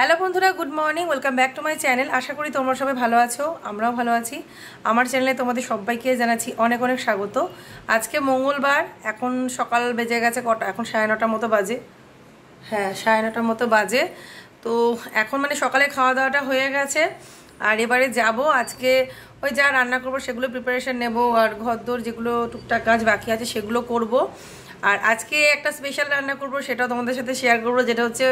Hello বন্ধুরা good morning welcome back to my channel আশা করি তোমরা সবাই ভালো আছো আমরাও ভালো আছি আমার চ্যানেলে তোমাদের সবাইকে জানাচ্ছি অনেক অনেক স্বাগত আজকে মঙ্গলবার এখন সকাল বেজে গেছে কটা এখন সাড়ে নটার মতো বাজে হ্যাঁ সাড়ে নটার মতো বাজে তো এখন মানে সকালে খাওয়া দাওয়াটা হয়ে গেছে আর এবারে যাব আজকে ওই যা রান্না করবো সেগুলো প্রিপারেশান নেব আর ঘরদোর যেগুলো টুকটাক কাজ বাকি আছে সেগুলো করব আর আজকে একটা স্পেশাল রান্না করব সেটা তোমাদের সাথে শেয়ার করবো যেটা হচ্ছে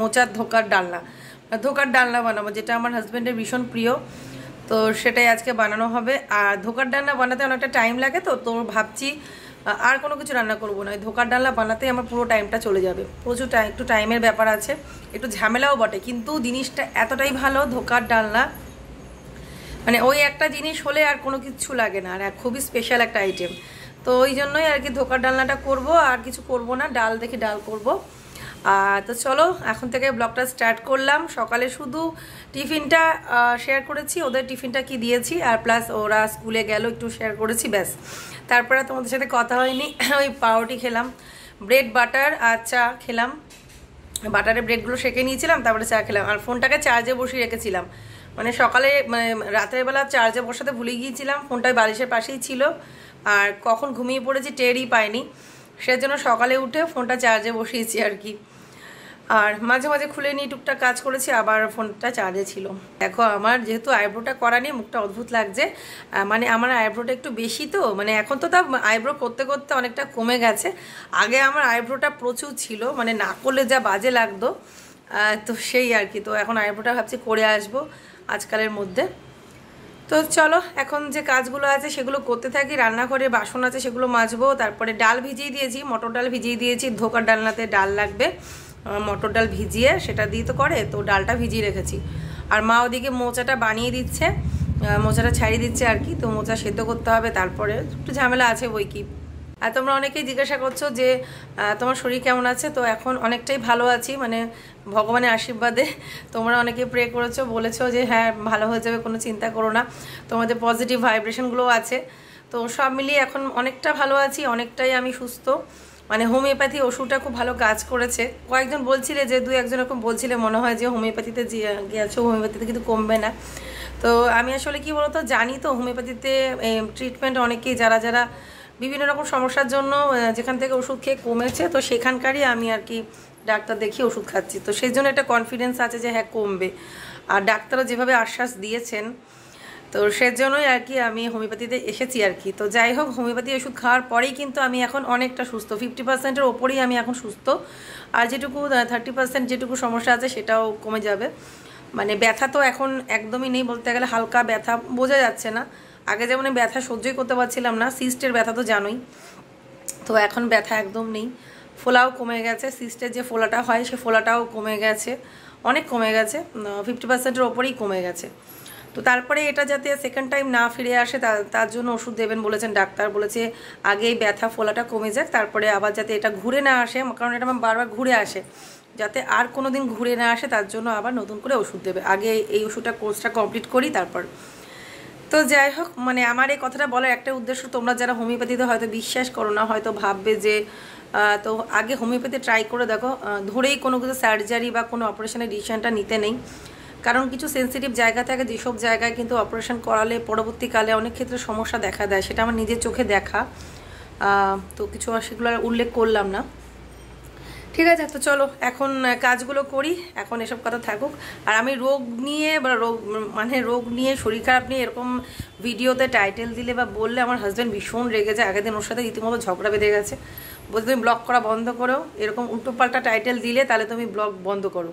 মোচার ধোকার ডালনা মানে ধোকার ডালনা বানাবো যেটা আমার হাজব্যান্ডের ভীষণ প্রিয় তো সেটাই আজকে বানানো হবে আর ধোকার ডালনা বানাতে অনেকটা টাইম লাগে তো তো ভাবছি আর কোনো কিছু রান্না করবো না ধোকার ডালনা বানাতে আমার পুরো টাইমটা চলে যাবে প্রচুর টাইম একটু টাইমের ব্যাপার আছে একটু ঝামেলাও বটে কিন্তু জিনিসটা এতটাই ভালো ধোকার ডালনা মানে ওই একটা জিনিস হলে আর কোনো কিছু লাগে না আর খুবই স্পেশাল একটা আইটেম তো ওই জন্যই আর কি ধোকার ডালনাটা করব আর কিছু করব না ডাল দেখে ডাল করব তো চলো এখন থেকে ব্লগটা স্টার্ট করলাম সকালে শুধু টিফিনটা শেয়ার করেছি ওদের টিফিনটা কি দিয়েছি আর প্লাস ওরা স্কুলে গেল একটু শেয়ার করেছি ব্যাস তারপরে তোমাদের সাথে কথা হয়নি ওই পাউরুটি খেলাম ব্রেড বাটার আর চা খেলাম বাটারে ব্রেডগুলো সেঁকে নিয়েছিলাম তারপরে চা খেলাম আর ফোনটাকে চার্জে বসিয়ে রেখেছিলাম মানে সকালে মানে রাত্রেবেলা চার্জে বসাতে ভুলে গিয়েছিলাম ফোনটা বালিশের পাশেই ছিল আর কখন ঘুমিয়ে পড়েছি টেরই পাইনি সেজন্য সকালে উঠে ফোনটা চার্জে বসিয়েছি আর কি আর মাঝে মাঝে খুলে নিয়ে টুকটাক কাজ করেছি আবার ফোনটা চার্জে ছিল দেখো আমার যেহেতু আইব্রোটা করা নেই মুখটা অদ্ভুত লাগছে মানে আমার আইব্রোটা একটু বেশি তো মানে এখন তো তা আইব্রো করতে করতে অনেকটা কমে গেছে আগে আমার আইব্রোটা প্রচুর ছিল মানে না করলে যা বাজে লাগতো তো সেই আর কি তো এখন আইব্রোটা ভাবছি করে আসবো আজকালের মধ্যে তো চলো এখন যে কাজগুলো আছে সেগুলো করতে থাকি রান্নাঘরে বাসন আছে সেগুলো মাজবো তারপরে ডাল ভিজিয়ে দিয়েছি মটর ডাল ভিজিয়ে দিয়েছি ধোকার ডালনাতে ডাল লাগবে মটর ডাল ভিজিয়ে সেটা দিয়ে তো করে তো ডালটা ভিজিয়ে রেখেছি আর মা ওদিকে মোচাটা বানিয়ে দিচ্ছে মোচাটা ছাড়িয়ে দিচ্ছে আর কি তো মোচা সেদ্ধ করতে হবে তারপরে একটু ঝামেলা আছে বই কি আর তোমরা অনেকেই জিজ্ঞাসা করছো যে তোমার শরীর কেমন আছে তো এখন অনেকটাই ভালো আছি মানে ভগবানের আশীর্বাদে তোমরা অনেকে প্রে করেছো বলেছো যে হ্যাঁ ভালো হয়ে যাবে কোনো চিন্তা করো না তোমাদের পজিটিভ ভাইব্রেশনগুলোও আছে তো সব মিলিয়ে এখন অনেকটা ভালো আছি অনেকটাই আমি সুস্থ মানে হোমিওপ্যাথি ওষুধটা খুব ভালো কাজ করেছে কয়েকজন বলছিলে যে দু একজন এরকম বলছিলে মনে হয় যে হোমিওপ্যাথিতে গিয়েছে হোমিওপ্যাথিতে কিন্তু কমবে না তো আমি আসলে কি বলতো জানি তো হোমিওপ্যাথিতে ট্রিটমেন্ট অনেকেই যারা যারা বিভিন্ন রকম সমস্যার জন্য যেখান থেকে ওষুধ খেয়ে কমেছে তো সেখানকারই আমি আর কি ডাক্তার দেখিয়ে ওষুধ খাচ্ছি তো সেই জন্য একটা কনফিডেন্স আছে যে হ্যাঁ কমবে আর ডাক্তাররা যেভাবে আশ্বাস দিয়েছেন তো সেজন্যই আর কি আমি হোমিওপ্যাথিতে এসেছি আর কি তো যাই হোক হোমিওপ্যাথি ওষুধ খাওয়ার পরেই কিন্তু আমি এখন অনেকটা সুস্থ ফিফটি পার্সেন্টের ওপরেই আমি এখন সুস্থ আর যেটুকু থার্টি পার্সেন্ট যেটুকু সমস্যা আছে সেটাও কমে যাবে মানে ব্যথা তো এখন একদমই নেই বলতে গেলে হালকা ব্যথা বোঝা যাচ্ছে না আগে যেমন ব্যথা সহ্যই করতে পারছিলাম না সিস্টের ব্যথা তো জানোই তো এখন ব্যথা একদম নেই ফোলাও কমে গেছে সিস্টের যে ফোলাটা হয় সে ফোলাটাও কমে গেছে অনেক কমে গেছে ফিফটি পার্সেন্টের ওপরেই কমে গেছে তো তারপরে এটা যাতে সেকেন্ড টাইম না ফিরে আসে তার জন্য ওষুধ দেবেন বলেছেন ডাক্তার বলেছে আগে ব্যথা ফোলাটা কমে যাক তারপরে আবার যাতে এটা ঘুরে না আসে কারণ এটা আমার বারবার ঘুরে আসে যাতে আর কোনো দিন ঘুরে না আসে তার জন্য আবার নতুন করে ওষুধ দেবে আগে এই ওষুধটা কোর্সটা কমপ্লিট করি তারপর তো যাই হোক মানে আমার এই কথাটা বলার একটা উদ্দেশ্য তোমরা যারা হোমিওপ্যাথিতে হয়তো বিশ্বাস করো না হয়তো ভাববে যে তো আগে হোমিওপ্যাথি ট্রাই করে দেখো ধরেই কোনো কিছু সার্জারি বা কোনো অপারেশনের ডিসিশানটা নিতে নেই কারণ কিছু সেন্সিটিভ জায়গা থাকে যেসব জায়গায় কিন্তু অপারেশন করালে পরবর্তীকালে অনেক ক্ষেত্রে সমস্যা দেখা দেয় সেটা আমার নিজের চোখে দেখা তো কিছু সেগুলো উল্লেখ করলাম না ঠিক আছে তো চলো এখন কাজগুলো করি এখন এসব কথা থাকুক আর আমি রোগ নিয়ে বা রোগ মানে রোগ নিয়ে শরীর খারাপ নিয়ে এরকম ভিডিওতে টাইটেল দিলে বা বললে আমার হাজব্যান্ড ভীষণ রেগে যায় আগের দিন ওর সাথে ইতিমধ্যে ঝগড়া বেঁধে গেছে বলতে তুমি ব্লগ করা বন্ধ করো এরকম উল্টোপাল্টা টাইটেল দিলে তাহলে তুমি ব্লগ বন্ধ করো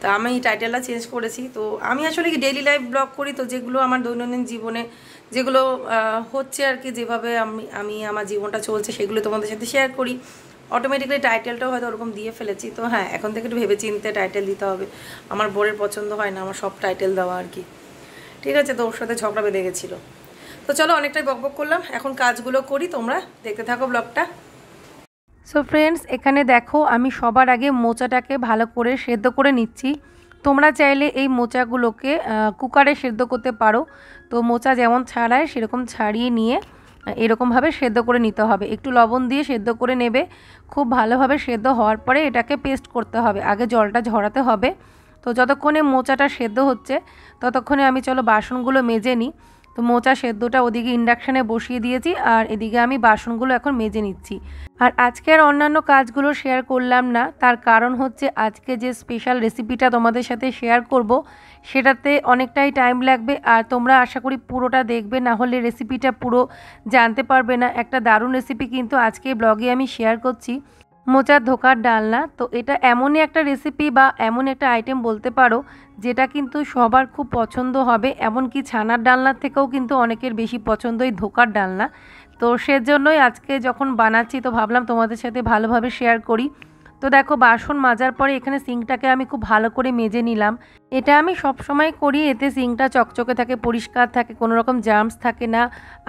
তো আমি টাইটেলটা চেঞ্জ করেছি তো আমি আসলে কি ডেইলি লাইফ ব্লগ করি তো যেগুলো আমার দৈনন্দিন জীবনে যেগুলো হচ্ছে আর কি যেভাবে আমি আমি আমার জীবনটা চলছে সেগুলো তোমাদের সাথে শেয়ার করি অটোমেটিক্যালি টাইটেলটাও হয়তো ওরকম দিয়ে ফেলেছি তো হ্যাঁ এখন থেকে একটু ভেবে চিনতে টাইটেল দিতে হবে আমার বোরের পছন্দ হয় না আমার সব টাইটেল দেওয়া আর কি ঠিক আছে তো ওর সাথে ঝগড়া বেঁধে গেছিলো তো চলো অনেকটাই বকবক করলাম এখন কাজগুলো করি তোমরা দেখতে থাকো ব্লগটা সো ফ্রেন্ডস এখানে দেখো আমি সবার আগে মোচাটাকে ভালো করে সেদ্ধ করে নিচ্ছি তোমরা চাইলে এই মোচাগুলোকে কুকারে সেদ্ধ করতে পারো তো মোচা যেমন ছাড়ায় সেরকম ছাড়িয়ে নিয়ে এরকমভাবে সেদ্ধ করে নিতে হবে একটু লবণ দিয়ে সেদ্ধ করে নেবে খুব ভালোভাবে সেদ্ধ হওয়ার পরে এটাকে পেস্ট করতে হবে আগে জলটা ঝরাতে হবে তো যতক্ষণে মোচাটা সেদ্ধ হচ্ছে ততক্ষণে আমি চলো বাসনগুলো মেজে নিই তো মোচা সেদ্ধটা ওদিকে ইন্ডাকশানে বসিয়ে দিয়েছি আর এদিকে আমি বাসনগুলো এখন মেজে নিচ্ছি আর আজকে আর অন্যান্য কাজগুলো শেয়ার করলাম না তার কারণ হচ্ছে আজকে যে স্পেশাল রেসিপিটা তোমাদের সাথে শেয়ার করব সেটাতে অনেকটাই টাইম লাগবে আর তোমরা আশা করি পুরোটা দেখবে না হলে রেসিপিটা পুরো জানতে পারবে না একটা দারুণ রেসিপি কিন্তু আজকে ব্লগে আমি শেয়ার করছি মোচার ধোকার ডালনা তো এটা এমনই একটা রেসিপি বা এমন একটা আইটেম বলতে পারো যেটা কিন্তু সবার খুব পছন্দ হবে এমনকি ছানার ডালনার থেকেও কিন্তু অনেকের বেশি পছন্দ এই ধোকার ডালনা তো সেজন্যই আজকে যখন বানাচ্ছি তো ভাবলাম তোমাদের সাথে ভালোভাবে শেয়ার করি তো দেখো বাসন মাজার পরে এখানে সিঙ্কটাকে আমি খুব ভালো করে মেজে নিলাম এটা আমি সব সময় করি এতে সিঙ্কটা চকচকে থাকে পরিষ্কার থাকে কোনো রকম জার্মস থাকে না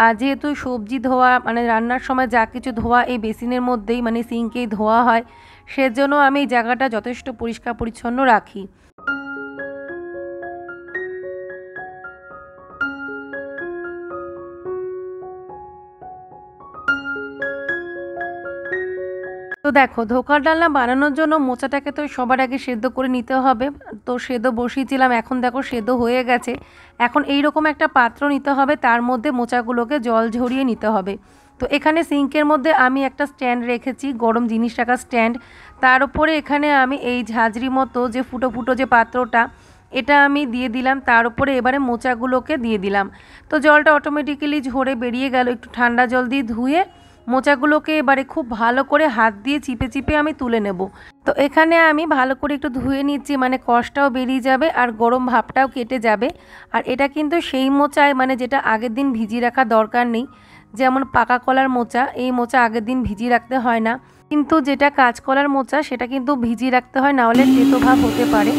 আর যেহেতু সবজি ধোয়া মানে রান্নার সময় যা কিছু ধোয়া এই বেসিনের মধ্যেই মানে সিঙ্কেই ধোয়া হয় সেজন্য আমি এই জায়গাটা যথেষ্ট পরিষ্কার পরিচ্ছন্ন রাখি তো দেখো ধোকার ডালনা বানানোর জন্য মোচাটাকে তো সবার আগে সেদ্ধ করে নিতে হবে তো সেদ্ধ বসিয়েছিলাম এখন দেখো সেদ্ধ হয়ে গেছে এখন এই রকম একটা পাত্র নিতে হবে তার মধ্যে মোচাগুলোকে জল ঝরিয়ে নিতে হবে তো এখানে সিঙ্কের মধ্যে আমি একটা স্ট্যান্ড রেখেছি গরম জিনিস রাখার স্ট্যান্ড তার উপরে এখানে আমি এই ঝাঁঝরি মতো যে ফুটো ফুটো যে পাত্রটা এটা আমি দিয়ে দিলাম তার উপরে এবারে মোচাগুলোকে দিয়ে দিলাম তো জলটা অটোমেটিক্যালি ঝরে বেরিয়ে গেল একটু ঠান্ডা জল দিয়ে ধুয়ে মোচাগুলোকে এবারে খুব ভালো করে হাত দিয়ে চিপে চিপে আমি তুলে নেব তো এখানে আমি ভালো করে একটু ধুয়ে নিচ্ছি মানে কষটাও বেরিয়ে যাবে আর গরম ভাবটাও কেটে যাবে আর এটা কিন্তু সেই মোচায় মানে যেটা আগের দিন ভিজিয়ে রাখা দরকার নেই যেমন পাকা কলার মোচা এই মোচা আগের দিন ভিজিয়ে রাখতে হয় না কিন্তু যেটা কাঁচকলার মোচা সেটা কিন্তু ভিজিয়ে রাখতে হয় নাহলে তেতো ভাব হতে পারে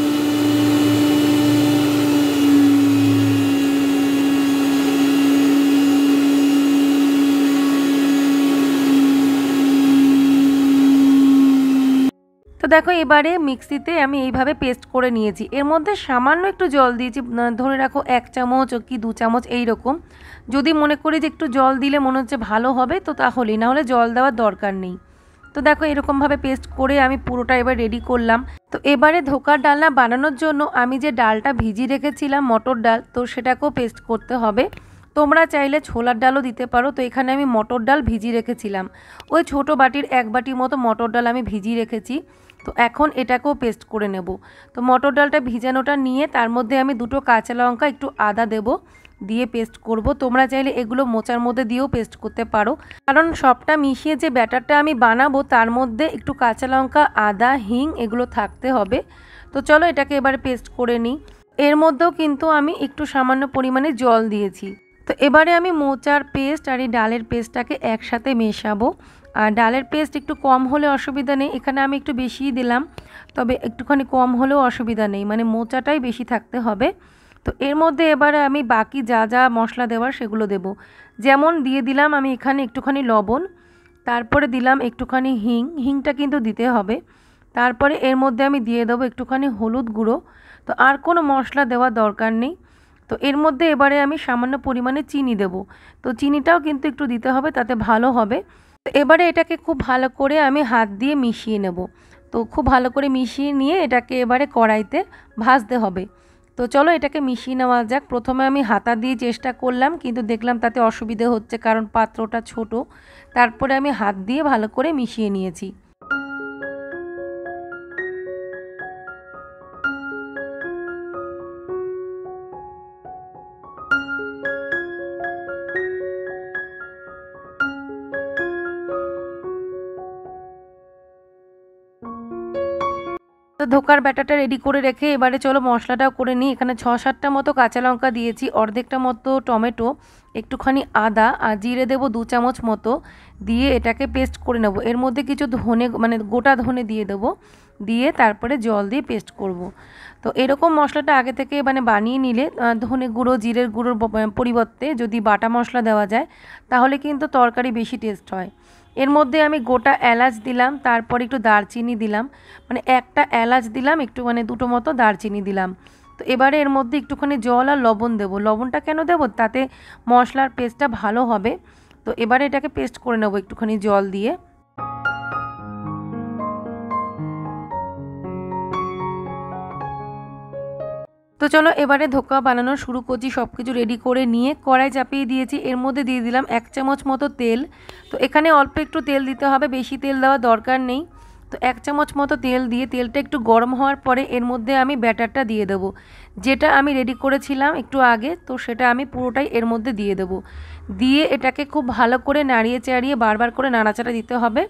দেখো এবারে মিক্সিতে আমি এইভাবে পেস্ট করে নিয়েছি এর মধ্যে সামান্য একটু জল দিয়েছি ধরে রাখো এক চামচ কি দু চামচ এই রকম যদি মনে করি যে একটু জল দিলে মনে হচ্ছে ভালো হবে তো তাহলেই নাহলে জল দেওয়ার দরকার নেই তো দেখো এরকমভাবে পেস্ট করে আমি পুরোটা এবার রেডি করলাম তো এবারে ধোকার ডালনা বানানোর জন্য আমি যে ডালটা ভিজিয়ে রেখেছিলাম মটর ডাল তো সেটাকেও পেস্ট করতে হবে তোমরা চাইলে ছোলার ডালও দিতে পারো তো এখানে আমি মটর ডাল ভিজিয়ে রেখেছিলাম ওই ছোট বাটির এক বাটির মতো মটর ডাল আমি ভিজিয়ে রেখেছি তো এখন এটাকেও পেস্ট করে নেব তো মটর ডালটা ভিজানোটা নিয়ে তার মধ্যে আমি দুটো কাঁচা লঙ্কা একটু আদা দেব দিয়ে পেস্ট করব তোমরা চাইলে এগুলো মোচার মধ্যে দিয়েও পেস্ট করতে পারো কারণ সবটা মিশিয়ে যে ব্যাটারটা আমি বানাবো তার মধ্যে একটু কাঁচা লঙ্কা আদা হিং এগুলো থাকতে হবে তো চলো এটাকে এবার পেস্ট করে নিই এর মধ্যেও কিন্তু আমি একটু সামান্য পরিমাণে জল দিয়েছি তো এবারে আমি মোচার পেস্ট আর এই ডালের পেস্টটাকে একসাথে মেশাবো ডালের পেস্ট একটু কম হলে অসুবিধা নেই এখানে আমি একটু বেশিই দিলাম তবে একটুখানি কম হলেও অসুবিধা নেই মানে মোচাটাই বেশি থাকতে হবে তো এর মধ্যে এবারে আমি বাকি যা যা মশলা দেওয়ার সেগুলো দেব যেমন দিয়ে দিলাম আমি এখানে একটুখানি লবণ তারপরে দিলাম একটুখানি হিং হিংটা কিন্তু দিতে হবে তারপরে এর মধ্যে আমি দিয়ে দেবো একটুখানি হলুদ গুঁড়ো তো আর কোনো মশলা দেওয়ার দরকার নেই তো এর মধ্যে এবারে আমি সামান্য পরিমাণে চিনি দেব তো চিনিটাও কিন্তু একটু দিতে হবে তাতে ভালো হবে তো এবারে এটাকে খুব ভালো করে আমি হাত দিয়ে মিশিয়ে নেব তো খুব ভালো করে মিশিয়ে নিয়ে এটাকে এবারে কড়াইতে ভাজতে হবে তো চলো এটাকে মিশিয়ে নেওয়া যাক প্রথমে আমি হাতা দিয়ে চেষ্টা করলাম কিন্তু দেখলাম তাতে অসুবিধে হচ্ছে কারণ পাত্রটা ছোট তারপরে আমি হাত দিয়ে ভালো করে মিশিয়ে নিয়েছি ঢোকার ব্যাটাটা রেডি করে রেখে এবারে চলো মশলাটাও করে নিই এখানে ছ সাতটা মতো কাঁচা লঙ্কা দিয়েছি অর্ধেকটা মতো টমেটো একটুখানি আদা আর জিরে দেবো দু চামচ মতো দিয়ে এটাকে পেস্ট করে নেব এর মধ্যে কিছু ধনে মানে গোটা ধনে দিয়ে দেবো দিয়ে তারপরে জল দিয়ে পেস্ট করব। তো এরকম মশলাটা আগে থেকে মানে বানিয়ে নিলে ধনে গুঁড়ো জিরের গুঁড়োর পরিবর্তে যদি বাটা মশলা দেওয়া যায় তাহলে কিন্তু তরকারি বেশি টেস্ট হয় এর মধ্যে আমি গোটা এলাচ দিলাম তারপর একটু দারচিনি দিলাম মানে একটা এলাচ দিলাম একটু মানে দুটো মতো দারচিনি দিলাম তো এবারে এর মধ্যে একটুখানি জল আর লবণ দেবো লবণটা কেন দেবো তাতে মশলার পেস্টটা ভালো হবে তো এবারে এটাকে পেস্ট করে নেবো একটুখানি জল দিয়ে তো চলো এবারে ধোকা বানানো শুরু করছি সব কিছু রেডি করে নিয়ে কড়াই চাপিয়ে দিয়েছি এর মধ্যে দিয়ে দিলাম এক চামচ মতো তেল তো এখানে অল্প একটু তেল দিতে হবে বেশি তেল দেওয়া দরকার নেই তো এক চামচ মতো তেল দিয়ে তেলটা একটু গরম হওয়ার পরে এর মধ্যে আমি ব্যাটারটা দিয়ে দেব যেটা আমি রেডি করেছিলাম একটু আগে তো সেটা আমি পুরোটাই এর মধ্যে দিয়ে দেব দিয়ে এটাকে খুব ভালো করে নাড়িয়ে চাড়িয়ে বারবার করে নাড়াচাড়া দিতে হবে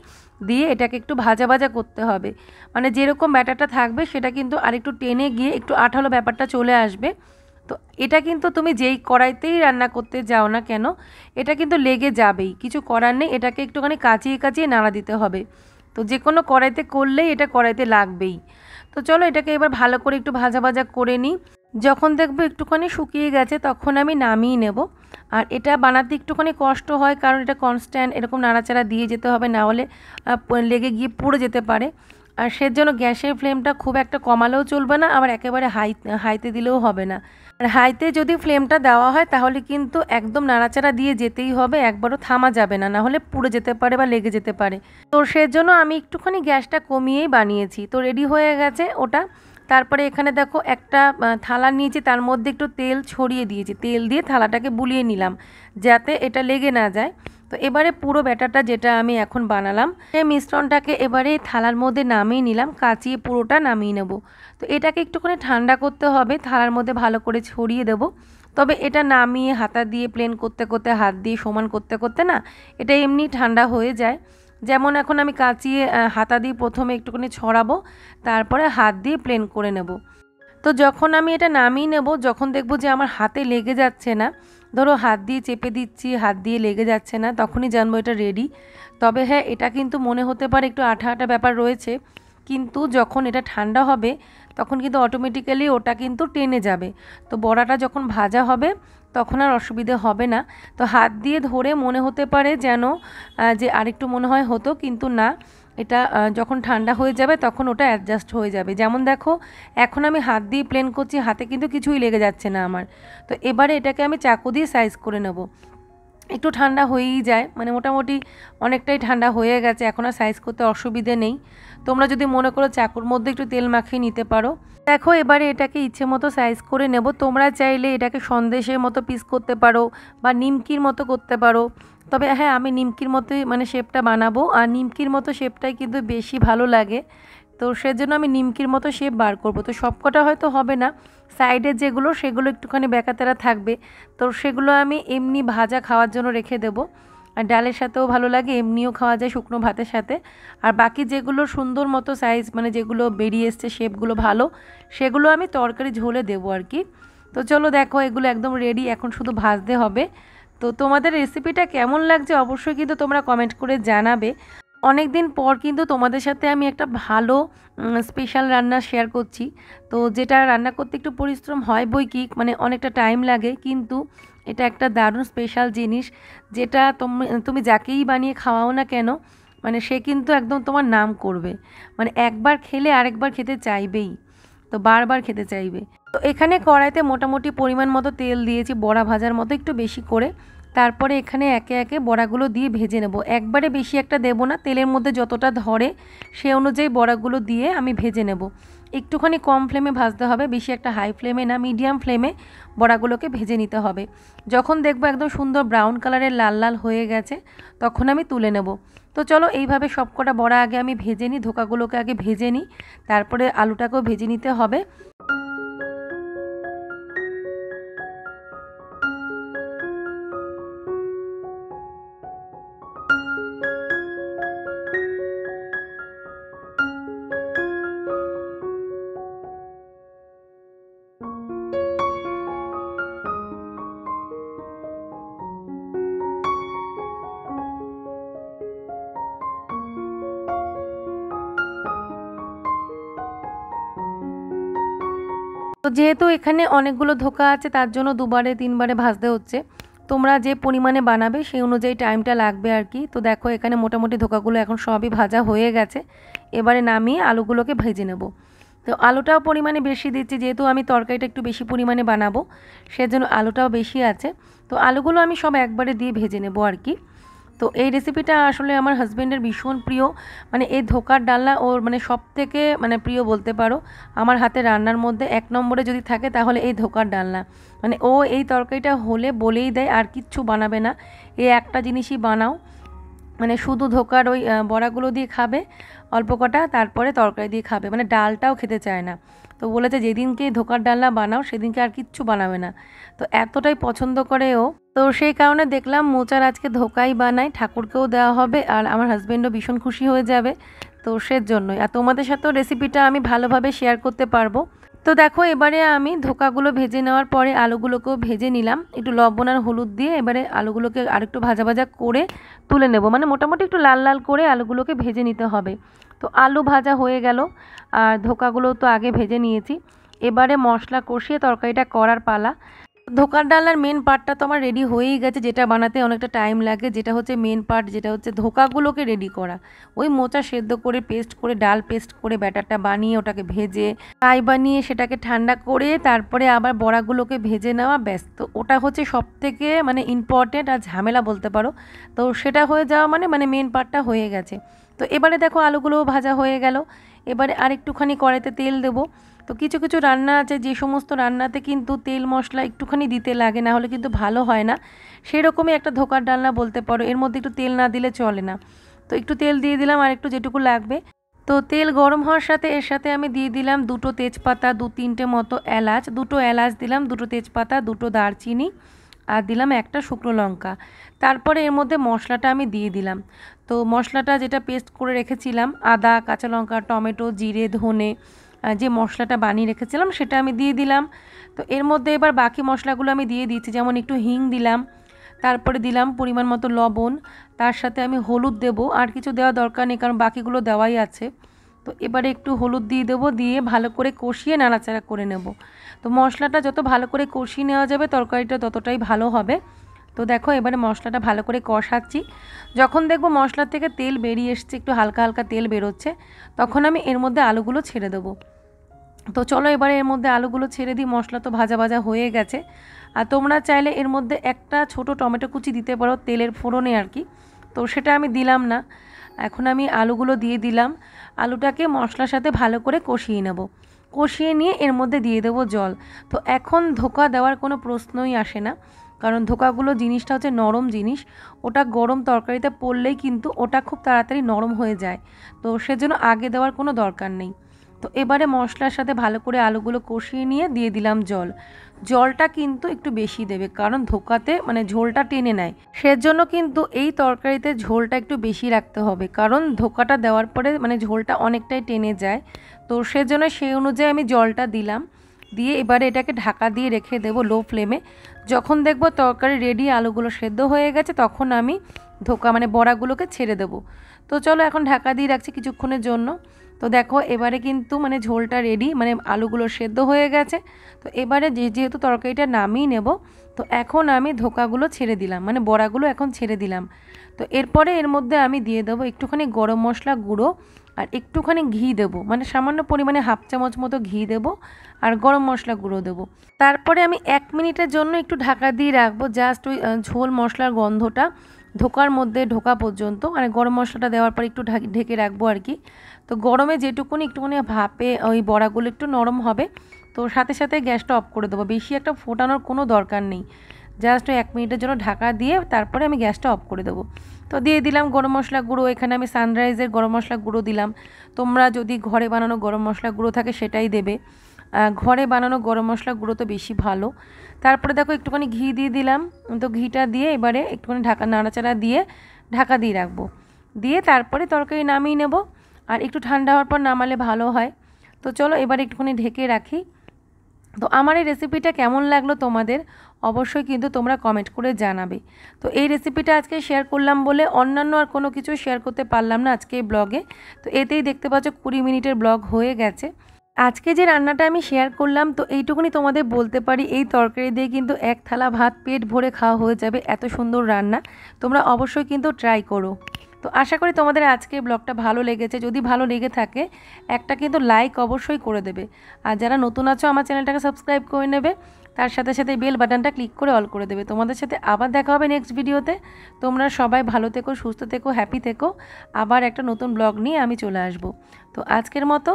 দিয়ে এটাকে একটু ভাজা ভাজা করতে হবে মানে যেরকম ব্যাটারটা থাকবে সেটা কিন্তু আরেকটু টেনে গিয়ে একটু আঠালো ব্যাপারটা চলে আসবে তো এটা কিন্তু তুমি যেই কড়াইতেই রান্না করতে যাও না কেন এটা কিন্তু লেগে যাবেই কিছু করার নেই এটাকে একটুখানি কাচিয়ে কাচিয়ে নাড়া দিতে হবে তো যে কোনো কড়াইতে করলেই এটা কড়াইতে লাগবেই তো চলো এটাকে এবার ভালো করে একটু ভাজা ভাজা করে নিই যখন দেখবো একটুখানি শুকিয়ে গেছে তখন আমি নামিয়ে নেব আর এটা বানাতে একটুখানি কষ্ট হয় কারণ এটা কনস্ট্যান্ট এরকম নাড়াচাড়া দিয়ে যেতে হবে না হলে লেগে গিয়ে পুড়ে যেতে পারে আর সেজন্য গ্যাসের ফ্লেমটা খুব একটা কমালেও চলবে না আবার একেবারে হাই হাইতে দিলেও হবে না আর হাইতে যদি ফ্লেমটা দেওয়া হয় তাহলে কিন্তু একদম নাড়াচাড়া দিয়ে যেতেই হবে একবারও থামা যাবে না না হলে পুড়ে যেতে পারে বা লেগে যেতে পারে তো সেজন্য আমি একটুখানি গ্যাসটা কমিয়েই বানিয়েছি তো রেডি হয়ে গেছে ওটা তারপরে এখানে দেখো একটা থালা নিয়েছি তার মধ্যে একটু তেল ছড়িয়ে দিয়েছি তেল দিয়ে থালাটাকে বুলিয়ে নিলাম যাতে এটা লেগে না যায় তো এবারে পুরো ব্যাটারটা যেটা আমি এখন বানালাম সেই মিশ্রণটাকে এবারে থালার মধ্যে নামিয়ে নিলাম কাচিয়ে পুরোটা নামিয়ে নেব তো এটাকে একটুখানি ঠান্ডা করতে হবে থালার মধ্যে ভালো করে ছড়িয়ে দেব তবে এটা নামিয়ে হাতা দিয়ে প্লেন করতে করতে হাত দিয়ে সমান করতে করতে না এটা এমনি ঠান্ডা হয়ে যায় যেমন এখন আমি কাঁচিয়ে হাতা দিয়ে প্রথমে একটুখানি ছড়াবো তারপরে হাত দিয়ে প্লেন করে নেব তো যখন আমি এটা নামিয়ে নেব যখন দেখব যে আমার হাতে লেগে যাচ্ছে না ধরো হাত দিয়ে চেপে দিচ্ছি হাত দিয়ে লেগে যাচ্ছে না তখনই জানবো এটা রেডি তবে হ্যাঁ এটা কিন্তু মনে হতে পারে একটু আঠা আঠা ব্যাপার রয়েছে কিন্তু যখন এটা ঠান্ডা হবে তখন কিন্তু অটোমেটিক্যালি ওটা কিন্তু টেনে যাবে তো বড়াটা যখন ভাজা হবে তখন আর অসুবিধে হবে না তো হাত দিয়ে ধরে মনে হতে পারে যেন যে আরেকটু মনে হয় হতো কিন্তু না এটা যখন ঠান্ডা হয়ে যাবে তখন ওটা অ্যাডজাস্ট হয়ে যাবে যেমন দেখো এখন আমি হাত দিয়ে প্লেন করছি হাতে কিন্তু কিছুই লেগে যাচ্ছে না আমার তো এবারে এটাকে আমি চাকু দিয়ে সাইজ করে নেব একটু ঠান্ডা হয়েই যায় মানে মোটামুটি অনেকটাই ঠান্ডা হয়ে গেছে এখন আর সাইজ করতে অসুবিধে নেই তোমরা যদি মনে করো চাকুর মধ্যে একটু তেল মাখিয়ে নিতে পারো দেখো এবারে এটাকে ইচ্ছে মতো সাইজ করে নেব তোমরা চাইলে এটাকে সন্দেশের মতো পিস করতে পারো বা নিমকির মতো করতে পারো তবে হ্যাঁ আমি নিমকির মতোই মানে শেপটা বানাবো আর নিমকির মতো শেপটাই কিন্তু বেশি ভালো লাগে তো সেজন্য আমি নিমকির মতো শেপ বার করব তো সবকটা হয়তো হবে না সাইডে যেগুলো সেগুলো একটুখানি বেকাতেরা থাকবে তো সেগুলো আমি এমনি ভাজা খাওয়ার জন্য রেখে দেবো আর ডালের সাথেও ভালো লাগে এমনিও খাওয়া যায় শুকনো ভাতের সাথে আর বাকি যেগুলো সুন্দর মতো সাইজ মানে যেগুলো বেরিয়ে এসছে শেপগুলো ভালো সেগুলো আমি তরকারি ঝোলে দেবো আর কি তো চলো দেখো এগুলো একদম রেডি এখন শুধু ভাজতে হবে তো তোমাদের রেসিপিটা কেমন লাগছে অবশ্যই কিন্তু তোমরা কমেন্ট করে জানাবে অনেক দিন পর কিন্তু তোমাদের সাথে আমি একটা ভালো স্পেশাল রান্না শেয়ার করছি তো যেটা রান্না করতে একটু পরিশ্রম হয় বই কি মানে অনেকটা টাইম লাগে কিন্তু এটা একটা দারুণ স্পেশাল জিনিস যেটা তুমি তুমি যাকেই বানিয়ে খাওয়াও না কেন মানে সে কিন্তু একদম তোমার নাম করবে মানে একবার খেলে আরেকবার খেতে চাইবেই তো বারবার খেতে চাইবে তো এখানে কড়াইতে মোটামুটি পরিমাণ মতো তেল দিয়েছি বড়া ভাজার মতো একটু বেশি করে তারপরে এখানে একে একে বড়াগুলো দিয়ে ভেজে নেব একবারে বেশি একটা দেব না তেলের মধ্যে যতটা ধরে সে অনুযায়ী বড়াগুলো দিয়ে আমি ভেজে নেব একটুখানি কম ফ্লেমে ভাজতে হবে বেশি একটা হাই ফ্লেমে না মিডিয়াম ফ্লেমে বড়াগুলোকে ভেজে নিতে হবে যখন দেখবো একদম সুন্দর ব্রাউন কালারের লাল লাল হয়ে গেছে তখন আমি তুলে নেব তো চলো এইভাবে সবকটা বড়া আগে আমি ভেজে নিই ধোকাগুলোকে আগে ভেজে নিই তারপরে আলুটাকেও ভেজে নিতে হবে তো যেহেতু এখানে অনেকগুলো ধোকা আছে তার জন্য দুবারে তিনবারে ভাজতে হচ্ছে তোমরা যে পরিমাণে বানাবে সেই অনুযায়ী টাইমটা লাগবে আর কি তো দেখো এখানে মোটামুটি ধোকাগুলো এখন সবই ভাজা হয়ে গেছে এবারে নামিয়ে আলুগুলোকে ভেজে নেব তো আলুটাও পরিমাণে বেশি দিচ্ছি যেহেতু আমি তরকারিটা একটু বেশি পরিমাণে বানাবো সেজন্য আলুটাও বেশি আছে তো আলুগুলো আমি সব একবারে দিয়ে ভেজে নেব আর কি তো এই রেসিপিটা আসলে আমার হাজব্যান্ডের ভীষণ প্রিয় মানে এই ধোকার ডালনা ওর মানে সব থেকে মানে প্রিয় বলতে পারো আমার হাতে রান্নার মধ্যে এক নম্বরে যদি থাকে তাহলে এই ধোকার ডালনা মানে ও এই তরকারিটা হলে বলেই দেয় আর কিচ্ছু বানাবে না এই একটা জিনিসই বানাও মানে শুধু ধোকার ওই বড়াগুলো দিয়ে খাবে অল্প কটা তারপরে তরকারি দিয়ে খাবে মানে ডালটাও খেতে চায় না তো বলেছে যেদিনকে ধোকার ডালনা বানাও সেদিনকে আর কিচ্ছু বানাবে না তো এতটাই পছন্দ করে ও তো সেই কারণে দেখলাম মোচার আজকে ধোকাই বানায় ঠাকুরকেও দেওয়া হবে আর আমার হাজব্যান্ডও ভীষণ খুশি হয়ে যাবে তো সের জন্যই আর তোমাদের সাথেও রেসিপিটা আমি ভালোভাবে শেয়ার করতে পারবো তো দেখো এবারে আমি ধোকাগুলো ভেজে নেওয়ার পরে আলুগুলোকেও ভেজে নিলাম একটু লবণ আর হলুদ দিয়ে এবারে আলুগুলোকে আরেকটু ভাজা ভাজা করে তুলে নেব মানে মোটামুটি একটু লাল লাল করে আলুগুলোকে ভেজে নিতে হবে তো আলু ভাজা হয়ে গেল আর ধোকাগুলো তো আগে ভেজে নিয়েছি এবারে মশলা কষিয়ে তরকারিটা করার পালা ধোকার ডালার মেন পার্টটা তো আমার রেডি হয়েই গেছে যেটা বানাতে অনেকটা টাইম লাগে যেটা হচ্ছে মেন পার্ট যেটা হচ্ছে ধোকাগুলোকে রেডি করা ওই মোচা সেদ্ধ করে পেস্ট করে ডাল পেস্ট করে ব্যাটারটা বানিয়ে ওটাকে ভেজে কাই বানিয়ে সেটাকে ঠান্ডা করে তারপরে আবার বড়াগুলোকে ভেজে নেওয়া ব্যস্ত ওটা হচ্ছে সব থেকে মানে ইম্পর্টেন্ট আর ঝামেলা বলতে পারো তো সেটা হয়ে যাওয়া মানে মানে মেন পার্টটা হয়ে গেছে তো এবারে দেখো আলুগুলোও ভাজা হয়ে গেল এবারে আর একটুখানি কড়াইতে তেল দেবো তো কিছু কিছু রান্না আছে যে সমস্ত রান্নাতে কিন্তু তেল মশলা একটুখানি দিতে লাগে না হলে কিন্তু ভালো হয় না সেরকমই একটা ধোকার ডালনা বলতে পারো এর মধ্যে একটু তেল না দিলে চলে না তো একটু তেল দিয়ে দিলাম আর একটু যেটুকু লাগবে তো তেল গরম হওয়ার সাথে এর সাথে আমি দিয়ে দিলাম দুটো তেজপাতা দু তিনটে মতো এলাচ দুটো এলাচ দিলাম দুটো তেজপাতা দুটো দারচিনি আর দিলাম একটা শুকনো লঙ্কা তারপরে এর মধ্যে মশলাটা আমি দিয়ে দিলাম তো মশলাটা যেটা পেস্ট করে রেখেছিলাম আদা কাঁচা লঙ্কা টমেটো জিরে ধনে যে মশলাটা বানিয়ে রেখেছিলাম সেটা আমি দিয়ে দিলাম তো এর মধ্যে এবার বাকি মশলাগুলো আমি দিয়ে দিয়েছি যেমন একটু হিং দিলাম তারপরে দিলাম পরিমাণ মতো লবণ তার সাথে আমি হলুদ দেব আর কিছু দেওয়া দরকার নেই কারণ বাকিগুলো দেওয়াই আছে তো এবারে একটু হলুদ দিয়ে দেবো দিয়ে ভালো করে কষিয়ে নাড়াচাড়া করে নেব তো মশলাটা যত ভালো করে কষিয়ে নেওয়া যাবে তরকারিটা ততটাই ভালো হবে তো দেখো এবারে মশলাটা ভালো করে কষাচ্ছি যখন দেখবো মশলা থেকে তেল বেরিয়ে এসছে একটু হালকা হালকা তেল বেরোচ্ছে তখন আমি এর মধ্যে আলুগুলো ছেড়ে দেবো তো চলো এবারে এর মধ্যে আলুগুলো ছেড়ে দিই মশলা তো ভাজা ভাজা হয়ে গেছে আর তোমরা চাইলে এর মধ্যে একটা ছোট টমেটো কুচি দিতে পারো তেলের ফোড়নে আর কি তো সেটা আমি দিলাম না এখন আমি আলুগুলো দিয়ে দিলাম আলুটাকে মশলার সাথে ভালো করে কষিয়ে নেব কষিয়ে নিয়ে এর মধ্যে দিয়ে দেবো জল তো এখন ধোকা দেওয়ার কোনো প্রশ্নই আসে না কারণ ধোকাগুলো জিনিসটা হচ্ছে নরম জিনিস ওটা গরম তরকারিতে পড়লেই কিন্তু ওটা খুব তাড়াতাড়ি নরম হয়ে যায় তো সেজন্য আগে দেওয়ার কোনো দরকার নেই তো এবারে মশলার সাথে ভালো করে আলুগুলো কষিয়ে নিয়ে দিয়ে দিলাম জল জলটা কিন্তু একটু বেশি দেবে কারণ ধোকাতে মানে ঝোলটা টেনে নেয় সেজন্য কিন্তু এই তরকারিতে ঝোলটা একটু বেশি রাখতে হবে কারণ ধোকাটা দেওয়ার পরে মানে ঝোলটা অনেকটাই টেনে যায় তো সেজন্য সেই অনুযায়ী আমি জলটা দিলাম দিয়ে এবারে এটাকে ঢাকা দিয়ে রেখে দেব লো ফ্লেমে যখন দেখব তরকারি রেডি আলুগুলো সেদ্ধ হয়ে গেছে তখন আমি ধোকা মানে বড়াগুলোকে ছেড়ে দেব তো চলো এখন ঢাকা দিয়ে রাখছি কিছুক্ষণের জন্য তো দেখো এবারে কিন্তু মানে ঝোলটা রেডি মানে আলুগুলো সেদ্ধ হয়ে গেছে তো এবারে যে যেহেতু তরকারিটা নামিয়ে নেব তো এখন আমি ধোকাগুলো ছেড়ে দিলাম মানে বড়াগুলো এখন ছেড়ে দিলাম তো এরপরে এর মধ্যে আমি দিয়ে দেবো একটুখানি গরম মশলা গুঁড়ো আর একটুখানি ঘি দেব মানে সামান্য পরিমাণে হাফ চামচ মতো ঘি দেব আর গরম মশলা গুঁড়ো দেবো তারপরে আমি এক মিনিটের জন্য একটু ঢাকা দিয়ে রাখবো জাস্ট ওই ঝোল মশলার গন্ধটা ঢোকার মধ্যে ঢোকা পর্যন্ত মানে গরম মশলাটা দেওয়ার পর একটু ঢেকে রাখবো আর কি তো গরমে যেটুকুনি একটুখানি ভাপে ওই বড়াগুলো একটু নরম হবে তো সাথে সাথে গ্যাসটা অফ করে দেবো বেশি একটা ফোটানোর কোনো দরকার নেই জাস্ট এক মিনিটের জন্য ঢাকা দিয়ে তারপরে আমি গ্যাসটা অফ করে দেবো তো দিয়ে দিলাম গরম মশলা গুঁড়ো এখানে আমি সানরাইজের গরম মশলা গুঁড়ো দিলাম তোমরা যদি ঘরে বানানো গরম মশলা গুঁড়ো থাকে সেটাই দেবে ঘরে বানানো গরম মশলা গুঁড়ো তো বেশি ভালো তারপরে দেখো একটুখানি ঘি দিয়ে দিলাম তো ঘিটা দিয়ে এবারে একটুখানি ঢাকা নাড়াচাড়া দিয়ে ঢাকা দিয়ে রাখবো দিয়ে তারপরে তরকারি নামিয়ে নেব আর একটু ঠান্ডা হওয়ার পর নামালে ভালো হয় তো চলো এবার একটুখানি ঢেকে রাখি তো আমার এই রেসিপিটা কেমন লাগলো তোমাদের অবশ্যই কিন্তু তোমরা কমেন্ট করে জানাবে তো এই রেসিপিটা আজকে শেয়ার করলাম বলে অন্যান্য আর কোনো কিছু শেয়ার করতে পারলাম না আজকে এই ব্লগে তো এতেই দেখতে পাচ্ছ কুড়ি মিনিটের ব্লগ হয়ে গেছে আজকে যে রান্নাটা আমি শেয়ার করলাম তো এইটুকুনি তোমাদের বলতে পারি এই তরকারি দিয়ে কিন্তু এক থালা ভাত পেট ভরে খাওয়া হয়ে যাবে এত সুন্দর রান্না তোমরা অবশ্যই কিন্তু ট্রাই করো তো আশা করি তোমাদের আজকে ব্লগটা ভালো লেগেছে যদি ভালো লেগে থাকে একটা কিন্তু লাইক অবশ্যই করে দেবে আর যারা নতুন আছো আমার চ্যানেলটাকে সাবস্ক্রাইব করে নেবে তার সাথে সাথে বেল বাটনটা ক্লিক করে অল করে দেবে তোমাদের সাথে আবার দেখা হবে নেক্সট ভিডিওতে তোমরা সবাই ভালো থেকো সুস্থ থেকো হ্যাপি থেকো আবার একটা নতুন ব্লগ নিয়ে আমি চলে আসব তো আজকের মতো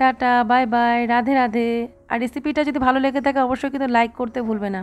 tata bye bye Radhe Radhe আর রেসিপিটা যদি ভালো লেগে থাকে অবশ্যই কিন্তু লাইক করতে ভুলবে না